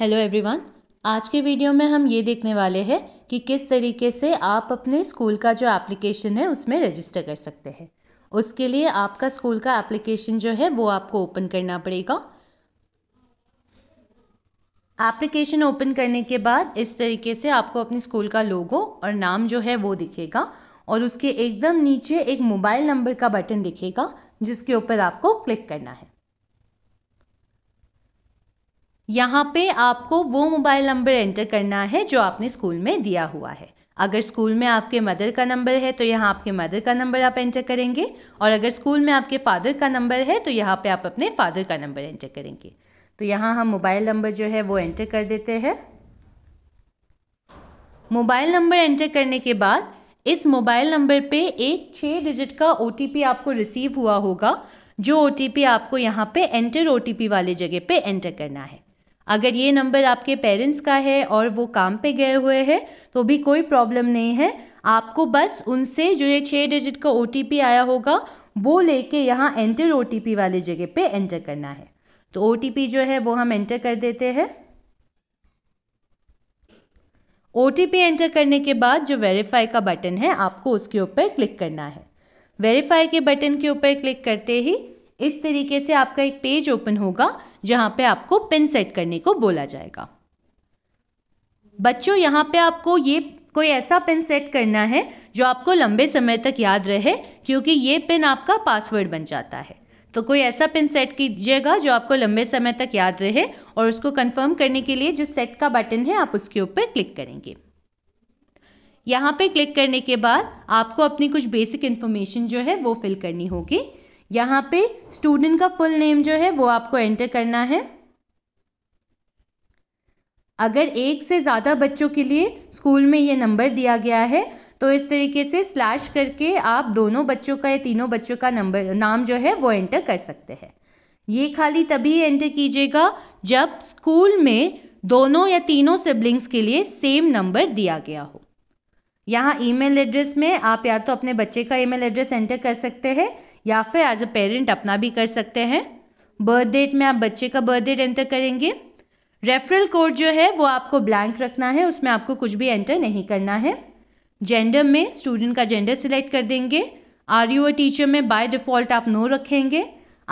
hello everyone आज के video में हम ये देखने वाले हैं कि किस तरीके से आप अपने स्कूल का जो एप्लीकेशन है उसमें रजिस्टर कर सकते हैं उसके लिए आपका स्कूल का एप्लीकेशन जो है वो आपको ओपन करना पड़ेगा एप्लीकेशन ओपन करने के बाद इस तरीके से आपको अपने स्कूल का लोगो और नाम जो है वो दिखेगा और उसके एकदम नीचे एक मोबाइल नंबर का बटन दिखेगा जिसके ऊपर आपको क्लिक करना है यहाँ पे आपको वो मोबाइल नंबर एंटर करना है जो आपने स्कूल में दिया हुआ है अगर स्कूल में आपके मदर का नंबर है तो यहाँ आपके मदर का नंबर आप एंटर करेंगे और अगर स्कूल में आपके फादर का नंबर है तो यहाँ पे आप अपने फादर का नंबर एंटर करेंगे तो यहाँ हम मोबाइल नंबर जो है वो एंटर कर देते हैं मोबाइल नंबर एंटर करने के बाद इस मोबाइल नंबर पे एक छः डिजिट का ओ आपको रिसीव हुआ होगा जो ओ आपको यहाँ पे एंटर ओ वाले जगह पे एंटर करना है अगर ये नंबर आपके पेरेंट्स का है और वो काम पे गए हुए हैं तो भी कोई प्रॉब्लम नहीं है आपको बस उनसे जो ये छः डिजिट का ओ आया होगा वो लेके यहाँ एंटर ओ वाली जगह पे एंटर करना है तो ओ जो है वो हम एंटर कर देते हैं ओ एंटर करने के बाद जो वेरीफाई का बटन है आपको उसके ऊपर क्लिक करना है वेरीफाई के बटन के ऊपर क्लिक करते ही इस तरीके से आपका एक पेज ओपन होगा जहां पे आपको पिन सेट करने को बोला जाएगा बच्चों यहां पे आपको ये कोई ऐसा पिन सेट करना है जो आपको लंबे समय तक याद रहे क्योंकि ये पिन आपका पासवर्ड बन जाता है तो कोई ऐसा पिन सेट कीजिएगा जो आपको लंबे समय तक याद रहे और उसको कंफर्म करने के लिए जो सेट का बटन है आप उसके ऊपर क्लिक करेंगे यहाँ पे क्लिक करने के बाद आपको अपनी कुछ बेसिक इन्फॉर्मेशन जो है वो फिल करनी होगी यहाँ पे स्टूडेंट का फुल नेम जो है वो आपको एंटर करना है अगर एक से ज़्यादा बच्चों के लिए स्कूल में ये नंबर दिया गया है तो इस तरीके से स्लैश करके आप दोनों बच्चों का या तीनों बच्चों का नंबर नाम जो है वो एंटर कर सकते हैं ये खाली तभी एंटर कीजिएगा जब स्कूल में दोनों या तीनों सिबलिंग्स के लिए सेम नंबर दिया गया हो यहाँ ईमेल एड्रेस में आप या तो अपने बच्चे का ईमेल एड्रेस एंटर कर सकते हैं या फिर एज अ पेरेंट अपना भी कर सकते हैं बर्थ डेट में आप बच्चे का बर्थ डेट एंटर करेंगे रेफरल कोड जो है वो आपको ब्लैंक रखना है उसमें आपको कुछ भी एंटर नहीं करना है जेंडर में स्टूडेंट का जेंडर सिलेक्ट कर देंगे आर यू अ टीचर में बाय डिफ़ॉल्ट आप नो रखेंगे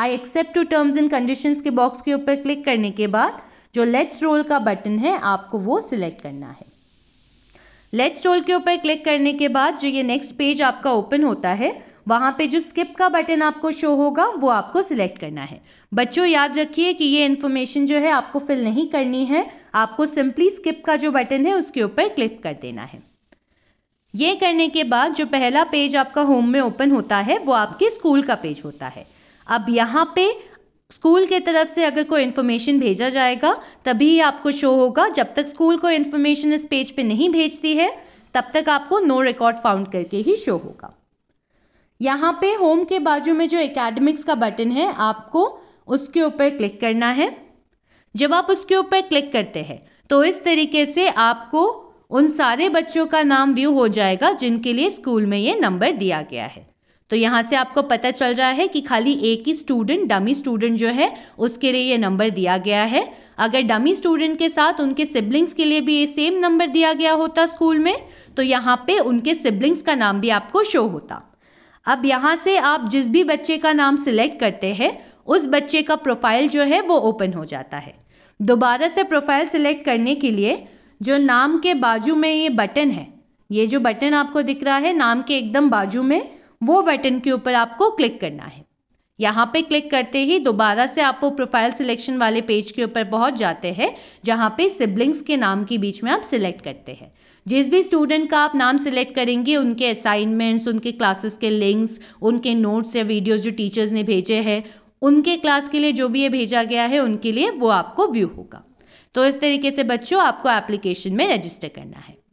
I accept to terms and conditions के बॉक्स के ऊपर क्लिक करने के बाद जो लेट्स रोल का बटन है आपको वो सिलेक्ट करना है लेट्स टोल के ऊपर क्लिक करने के बाद जो ये नेक्स्ट पेज आपका ओपन होता है वहाँ पे जो स्किप का बटन आपको शो होगा वो आपको सिलेक्ट करना है बच्चों याद रखिए कि ये इन्फॉर्मेशन जो है आपको फिल नहीं करनी है आपको सिंपली स्किप का जो बटन है उसके ऊपर क्लिक कर देना है ये करने के बाद जो पहला पेज आपका होम में ओपन होता है वो आपके स्कूल का पेज होता है अब यहाँ पे स्कूल के तरफ से अगर कोई इन्फॉर्मेशन भेजा जाएगा तभी आपको शो होगा जब तक स्कूल कोई इन्फॉर्मेशन इस पेज पे नहीं भेजती है तब तक आपको नो रिकॉर्ड फाउंड करके ही शो होगा यहाँ पे होम के बाजू में जो एकेडमिक्स का बटन है आपको उसके ऊपर क्लिक करना है जब आप उसके ऊपर क्लिक करते हैं तो इस तरीके से आपको उन सारे बच्चों का नाम व्यू हो जाएगा जिनके लिए स्कूल में ये नंबर दिया गया है तो यहाँ से आपको पता चल रहा है कि खाली एक ही स्टूडेंट डमी स्टूडेंट जो है उसके लिए ये नंबर दिया गया है अगर डमी स्टूडेंट के साथ उनके सिबलिंग्स के लिए भी ये सेम नंबर दिया गया होता स्कूल में तो यहाँ पे उनके सिबलिंग्स का नाम भी आपको शो होता अब यहाँ से आप जिस भी बच्चे का नाम सिलेक्ट करते हैं उस बच्चे का प्रोफाइल जो है वो ओपन हो जाता है दोबारा से प्रोफाइल सिलेक्ट करने के लिए जो नाम के बाजू में ये बटन है ये जो बटन आपको दिख रहा है नाम के एकदम बाजू में वो बटन के ऊपर आपको क्लिक करना है यहाँ पे क्लिक करते ही दोबारा से आप वो प्रोफाइल सिलेक्शन वाले पेज के ऊपर पहुँच जाते हैं जहाँ पे सिबलिंग्स के नाम के बीच में आप सिलेक्ट करते हैं जिस भी स्टूडेंट का आप नाम सिलेक्ट करेंगे उनके असाइनमेंट्स उनके क्लासेस के लिंक्स उनके नोट्स या वीडियोज जो टीचर्स ने भेजे हैं उनके क्लास के लिए जो भी ये भेजा गया है उनके लिए वो आपको व्यू होगा तो इस तरीके से बच्चों आपको एप्लीकेशन में रजिस्टर करना है